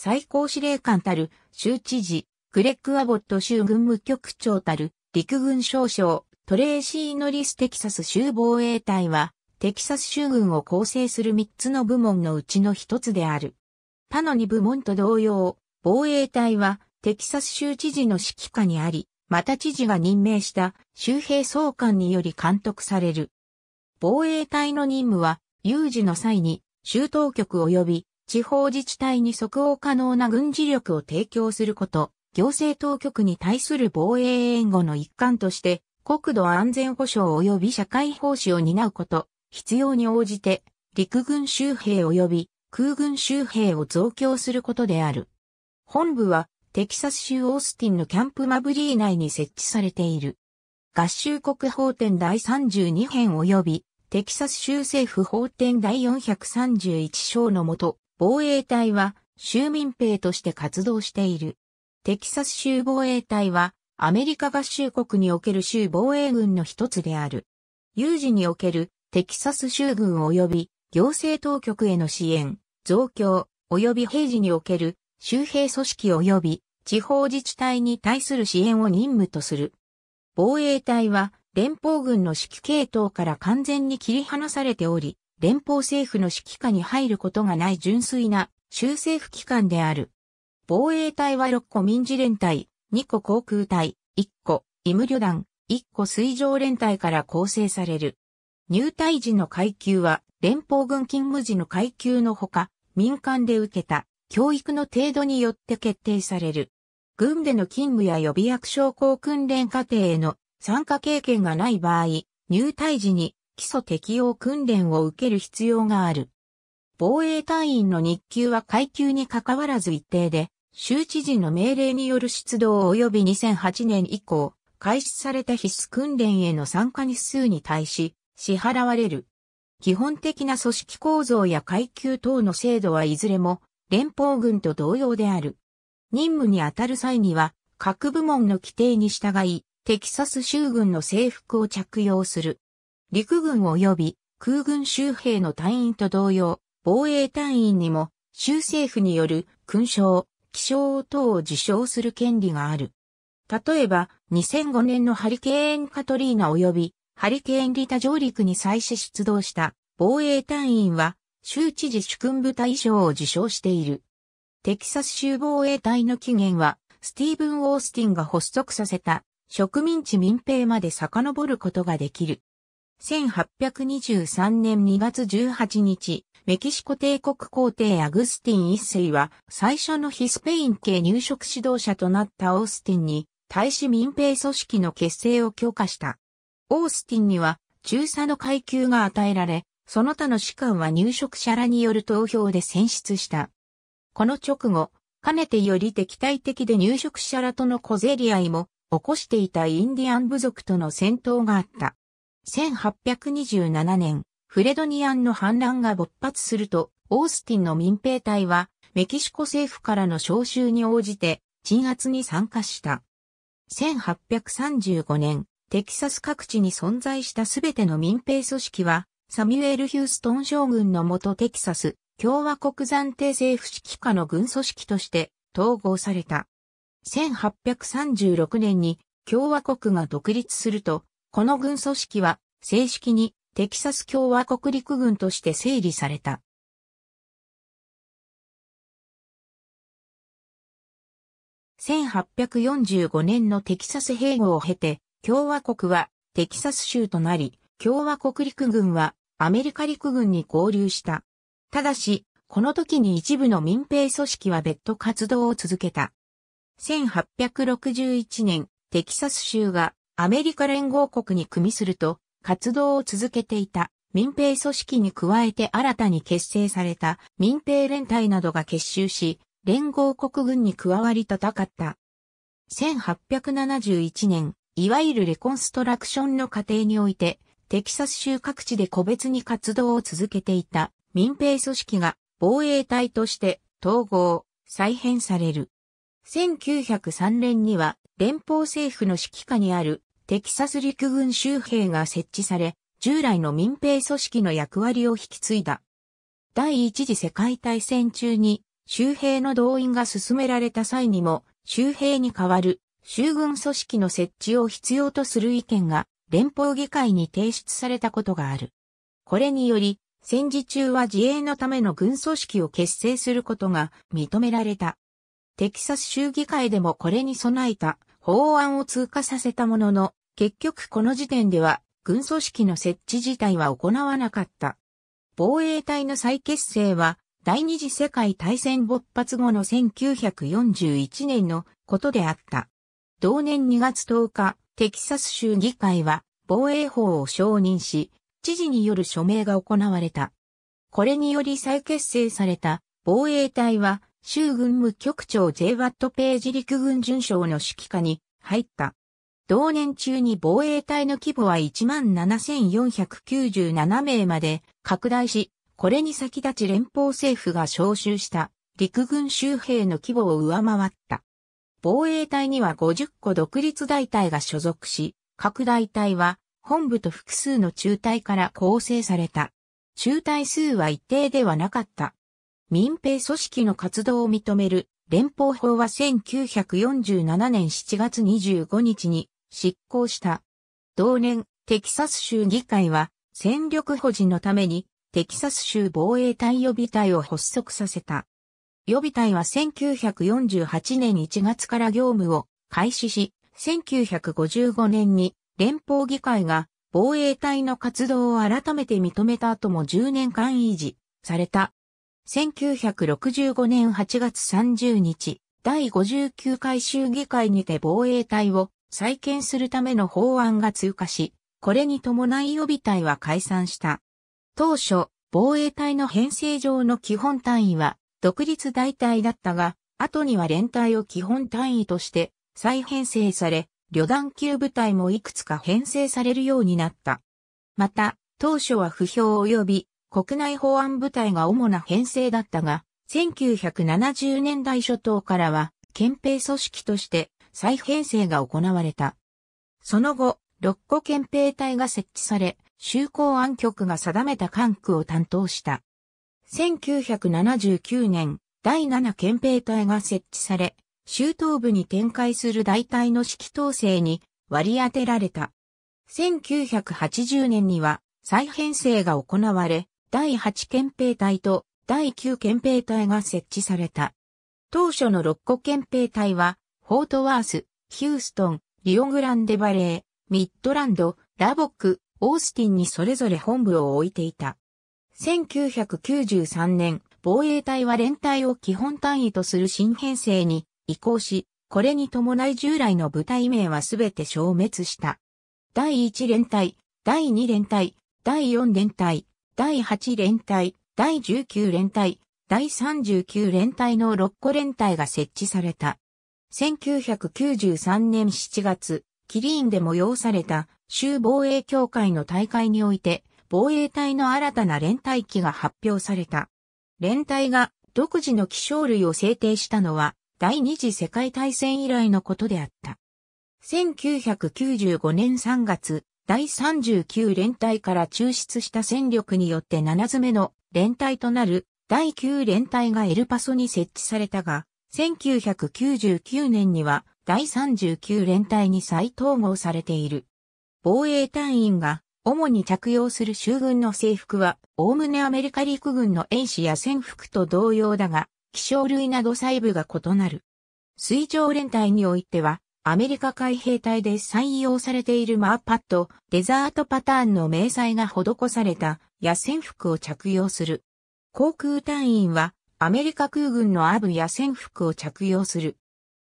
最高司令官たる州知事、クレック・アボット州軍務局長たる陸軍少将、トレーシー・ノリス・テキサス州防衛隊は、テキサス州軍を構成する3つの部門のうちの1つである。他の2部門と同様、防衛隊はテキサス州知事の指揮下にあり、また知事が任命した州兵総監により監督される。防衛隊の任務は、有事の際に州当局及び地方自治体に即応可能な軍事力を提供すること、行政当局に対する防衛援護の一環として、国土安全保障及び社会奉仕を担うこと、必要に応じて、陸軍周兵及び空軍周兵を増強することである。本部は、テキサス州オースティンのキャンプマブリー内に設置されている。合衆国法典第32編及び、テキサス州政府法典第431章のもと、防衛隊は州民兵として活動している。テキサス州防衛隊はアメリカ合衆国における州防衛軍の一つである。有事におけるテキサス州軍及び行政当局への支援、増強、及び平時における州兵組織及び地方自治体に対する支援を任務とする。防衛隊は連邦軍の指揮系統から完全に切り離されており、連邦政府の指揮下に入ることがない純粋な州政府機関である。防衛隊は6個民事連隊、2個航空隊、1個、医務旅団、1個水上連隊から構成される。入隊時の階級は、連邦軍勤務時の階級のほか、民間で受けた教育の程度によって決定される。軍での勤務や予備役将校訓練課程への参加経験がない場合、入隊時に基礎適応訓練を受ける必要がある。防衛隊員の日給は階級に関わらず一定で、州知事の命令による出動及び2008年以降、開始された必須訓練への参加日数に対し、支払われる。基本的な組織構造や階級等の制度はいずれも連邦軍と同様である。任務に当たる際には各部門の規定に従い、テキサス州軍の制服を着用する。陸軍及び空軍州兵の隊員と同様、防衛隊員にも州政府による勲章、気象等を受賞する権利がある。例えば、2005年のハリケーンカトリーナ及びハリケーンリタ上陸に際し出動した防衛隊員は、州知事主君部隊賞を受賞している。テキサス州防衛隊の起源は、スティーブン・オースティンが発足させた植民地民兵まで遡ることができる。1823年2月18日、メキシコ帝国皇帝アグスティン一世は最初のヒスペイン系入植指導者となったオースティンに大使民兵組織の結成を許可した。オースティンには中佐の階級が与えられ、その他の士官は入植者らによる投票で選出した。この直後、かねてより敵対的で入植者らとの小競り合いも起こしていたインディアン部族との戦闘があった。1827年、フレドニアンの反乱が勃発すると、オースティンの民兵隊は、メキシコ政府からの召集に応じて、鎮圧に参加した。1835年、テキサス各地に存在したすべての民兵組織は、サミュエル・ヒューストン将軍のもとテキサス、共和国暫定政府指揮下の軍組織として統合された。1836年に共和国が独立すると、この軍組織は正式にテキサス共和国陸軍として整理された。1845年のテキサス併合を経て、共和国はテキサス州となり、共和国陸軍はアメリカ陸軍に合流した。ただし、この時に一部の民兵組織は別途活動を続けた。1861年、テキサス州がアメリカ連合国に組みすると、活動を続けていた民兵組織に加えて新たに結成された民兵連隊などが結集し、連合国軍に加わり戦った。1871年、いわゆるレコンストラクションの過程において、テキサス州各地で個別に活動を続けていた民兵組織が防衛隊として統合、再編される。1903年には連邦政府の指揮下にあるテキサス陸軍州兵が設置され、従来の民兵組織の役割を引き継いだ。第一次世界大戦中に州兵の動員が進められた際にも、州兵に代わる州軍組織の設置を必要とする意見が連邦議会に提出されたことがある。これにより、戦時中は自衛のための軍組織を結成することが認められた。テキサス州議会でもこれに備えた法案を通過させたものの、結局この時点では軍組織の設置自体は行わなかった。防衛隊の再結成は第二次世界大戦勃発後の1941年のことであった。同年2月10日、テキサス州議会は防衛法を承認し、知事による署名が行われた。これにより再結成された防衛隊は州軍務局長 J ワットページ陸軍巡将の指揮下に入った。同年中に防衛隊の規模は17,497名まで拡大し、これに先立ち連邦政府が招集した陸軍州兵の規模を上回った。防衛隊には50個独立大隊が所属し、各大隊は本部と複数の中隊から構成された。中隊数は一定ではなかった。民兵組織の活動を認める連邦法は1947年7月25日に執行した。同年、テキサス州議会は、戦力保持のために、テキサス州防衛隊予備隊を発足させた。予備隊は1948年1月から業務を開始し、1955年に連邦議会が防衛隊の活動を改めて認めた後も10年間維持された。1965年8月30日、第59回州議会にて防衛隊を再建するための法案が通過し、これに伴い予備隊は解散した。当初、防衛隊の編成上の基本単位は独立大隊だったが、後には連隊を基本単位として再編成され、旅団級部隊もいくつか編成されるようになった。また、当初は不評及び国内法案部隊が主な編成だったが、1970年代初頭からは憲兵組織として再編成が行われた。その後、六個憲兵隊が設置され、州公安局が定めた管区を担当した。1979年、第七憲兵隊が設置され、州東部に展開する大隊の指揮統制に割り当てられた。1980年には再編成が行われ、第八憲兵隊と第九憲兵隊が設置された。当初の六個憲兵隊はフォートワース、ヒューストン、リオグランデバレー、ミッドランド、ラボック、オースティンにそれぞれ本部を置いていた。1993年、防衛隊は連隊を基本単位とする新編成に移行し、これに伴い従来の部隊名はすべて消滅した。第1連隊、第2連隊、第4連隊、第8連隊、第19連隊、第39連隊の6個連隊が設置された。1993年7月、キリーンで催された州防衛協会の大会において、防衛隊の新たな連隊機が発表された。連隊が独自の気象類を制定したのは、第二次世界大戦以来のことであった。1995年3月、第39連隊から抽出した戦力によって7つ目の連隊となる第9連隊がエルパソに設置されたが、1999年には第39連隊に再統合されている。防衛隊員が主に着用する州軍の制服は、おおむねアメリカ陸軍の衛士や戦服と同様だが、気象類など細部が異なる。水上連隊においては、アメリカ海兵隊で採用されているマーパッド、デザートパターンの明細が施された野戦服を着用する。航空隊員はアメリカ空軍のアブや戦服を着用する。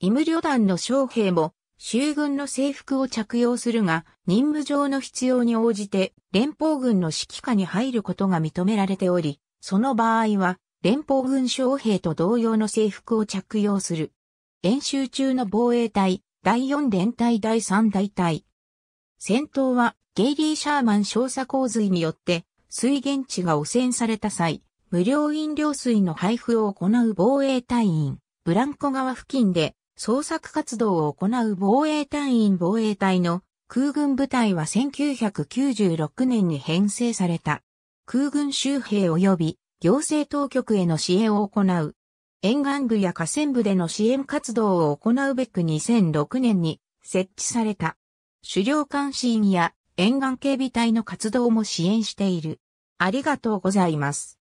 イム旅団の将兵も州軍の制服を着用するが、任務上の必要に応じて連邦軍の指揮下に入ることが認められており、その場合は連邦軍将兵と同様の制服を着用する。演習中の防衛隊、第4連隊第3大隊。戦闘はゲイリー・シャーマン少佐洪水によって水源地が汚染された際、無料飲料水の配布を行う防衛隊員、ブランコ川付近で捜索活動を行う防衛隊員防衛隊の空軍部隊は1996年に編成された。空軍周兵及び行政当局への支援を行う。沿岸部や河川部での支援活動を行うべく2006年に設置された。狩猟監視員や沿岸警備隊の活動も支援している。ありがとうございます。